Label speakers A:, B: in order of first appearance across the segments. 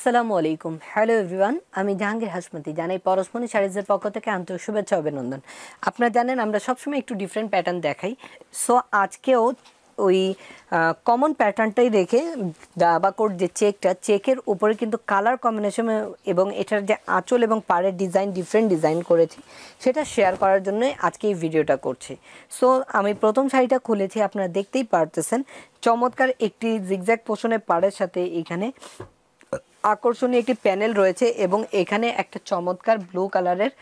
A: আসসালামু আলাইকুম hello everyone আমি জাহাঙ্গীর হাসমতি জানাই পরশমণি শাড়িজের পক্ষ থেকে আন্তরিক শুভেচ্ছা অভিনন্দন আপনারা জানেন আমরা সবসময় একটু ডিফারেন্ট প্যাটার্ন দেখাই সো আজকেও ওই কমন প্যাটার্নটাই দেখে দাবা কোর্ট যে চেকটা চেকের উপরে কিন্তু কালার কম্বিনেশন এবং এটার যে আঁচল এবং পাড়ের ডিজাইন ডিফারেন্ট ডিজাইন করেছি সেটা শেয়ার করার জন্যই আজকে এই ভিডিওটা করছি সো আমি প্রথম শাড়িটা খুলেছি আপনারা দেখতেই পারতেছেন চমৎকার একটি জিগজ্যাগ পোষণের পাড়ের সাথে এখানে আকর্ষণীয় একটি প্যানেল রয়েছে এবং এখানে একটা চমৎকার ব্লু কালারের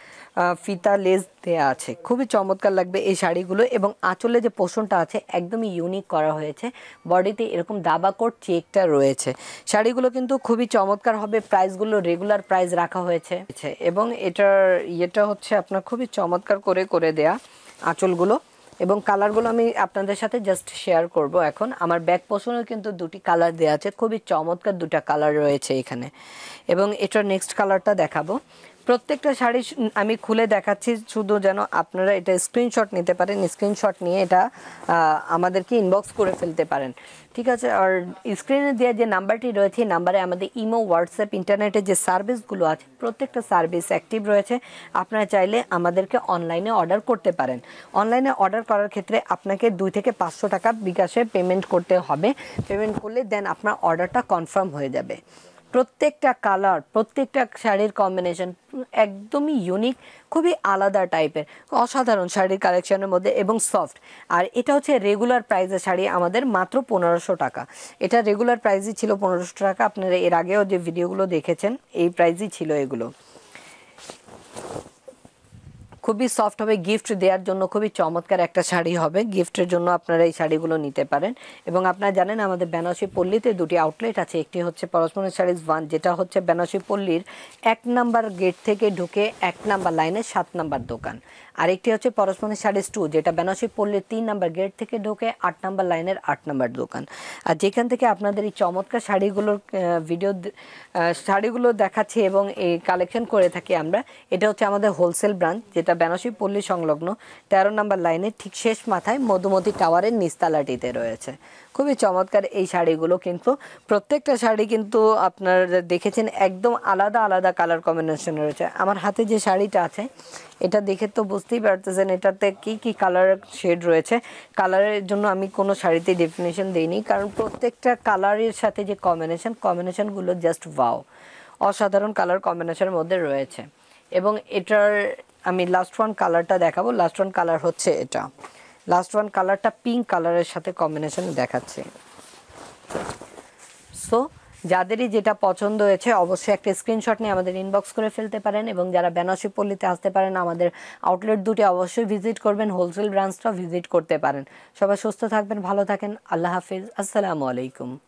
A: ফিতা লেস দেয়া আছে খুবই চমৎকার লাগবে এই শাড়িগুলো এবং আঁচলে যে পোষণটা আছে একদমই ইউনিক করা হয়েছে বডিতে এরকম দাবা কোট চেকটা রয়েছে শাড়িগুলো কিন্তু খুবই চমৎকার হবে প্রাইসগুলো রেগুলার প্রাইস রাখা হয়েছে এবং এটার ইয়েটা হচ্ছে আপনার খুবই চমৎকার করে করে দেয়া আঁচলগুলো এবং কালারগুলো আমি আপনাদের সাথে জাস্ট শেয়ার করব এখন আমার ব্যাগ পছন্দ কিন্তু দুটি কালার দেওয়া আছে খুবই চমৎকার দুটা কালার রয়েছে এখানে এবং এটার নেক্সট কালারটা দেখাবো প্রত্যেকটা শাড়ি আমি খুলে দেখাচ্ছি শুধু যেন আপনারা এটা স্ক্রিনশট নিতে পারেন স্ক্রিনশট নিয়ে এটা আমাদেরকে ইনবক্স করে ফেলতে পারেন ঠিক আছে আর স্ক্রিনে দেওয়া যে নাম্বারটি রয়েছে নাম্বারে আমাদের ইমো হোয়াটসঅ্যাপ ইন্টারনেটে যে সার্ভিসগুলো আছে প্রত্যেকটা সার্ভিস অ্যাক্টিভ রয়েছে আপনারা চাইলে আমাদেরকে অনলাইনে অর্ডার করতে পারেন অনলাইনে অর্ডার করার ক্ষেত্রে আপনাকে দুই থেকে পাঁচশো টাকা বিকাশে পেমেন্ট করতে হবে পেমেন্ট করলে দেন আপনার অর্ডারটা কনফার্ম হয়ে যাবে প্রত্যেকটা কালার প্রত্যেকটা শাড়ির কম্বিনেশন একদমই ইউনিক খুবই আলাদা টাইপের অসাধারণ শাড়ির কালেকশনের মধ্যে এবং সফট আর এটা হচ্ছে রেগুলার প্রাইজের শাড়ি আমাদের মাত্র পনেরোশো টাকা এটা রেগুলার প্রাইজই ছিল পনেরোশো টাকা আপনারা এর আগেও যে ভিডিওগুলো দেখেছেন এই প্রাইজই ছিল এগুলো খুবই সফট হবে গিফট দেওয়ার জন্য খুবই চমৎকার একটা শাড়ি হবে গিফটের জন্য আপনারা এই শাড়িগুলো নিতে পারেন এবং আপনারা জানেন আমাদের বেনারসি পল্লীতে দুটি আউটলেট আছে একটি হচ্ছে পরশমনি শাড়িজ ওয়ান যেটা হচ্ছে বেনারসি পল্লীর এক নাম্বার গেট থেকে ঢুকে এক নাম্বার লাইনের সাত নাম্বার দোকান আর একটি হচ্ছে পরশমনি শাড়িজ টু যেটা বেনারসি পল্লীর তিন নাম্বার গেট থেকে ঢুকে আট নাম্বার লাইনের আট নাম্বার দোকান আর যেখান থেকে আপনাদের এই চমৎকার শাড়িগুলোর ভিডিও শাড়িগুলো দেখাচ্ছি এবং এই কালেকশন করে থাকি আমরা এটা হচ্ছে আমাদের হোলসেল ব্রাঞ্চ যেটা বেনাসি পল্লী সংলগ্ন তেরো নম্বর লাইনের ঠিক শেষ মাথায় মধুমতি টাওয়ারের নিস্তালাটিতে রয়েছে খুবই চমৎকার এই শাড়িগুলো কিন্তু প্রত্যেকটা শাড়ি কিন্তু আপনার দেখেছেন একদম আলাদা আলাদা কালার কম্বিনেশন রয়েছে আমার হাতে যে শাড়িটা আছে এটা দেখে তো বুঝতেই পারতেছেন এটাতে কি কি কালার শেড রয়েছে কালারের জন্য আমি কোনো শাড়িতে ডেফিনেশন দিইনি কারণ প্রত্যেকটা কালারের সাথে যে কম্বিনেশন কম্বিনেশনগুলো জাস্ট ওয়াও অসাধারণ কালার কম্বিনেশনের মধ্যে রয়েছে এবং এটার আমি লাস্ট ওয়ান কালারটা দেখাবো লাস্ট ওয়ান কালার হচ্ছে এটা লাস্ট ওয়ান কালারটা পিঙ্ক কালারের সাথে কম্বিনেশনে দেখাচ্ছে সো যাদেরই যেটা পছন্দ হয়েছে অবশ্যই একটা স্ক্রিনশট নিয়ে আমাদের ইনবক্স করে ফেলতে পারেন এবং যারা বেনাসি পল্লীতে আসতে পারেন আমাদের আউটলেট দুটি অবশ্যই ভিজিট করবেন হোলসেল ব্রাঞ্চটাও ভিজিট করতে পারেন সবাই সুস্থ থাকবেন ভালো থাকেন আল্লাহ হাফিজ আসসালামু আলাইকুম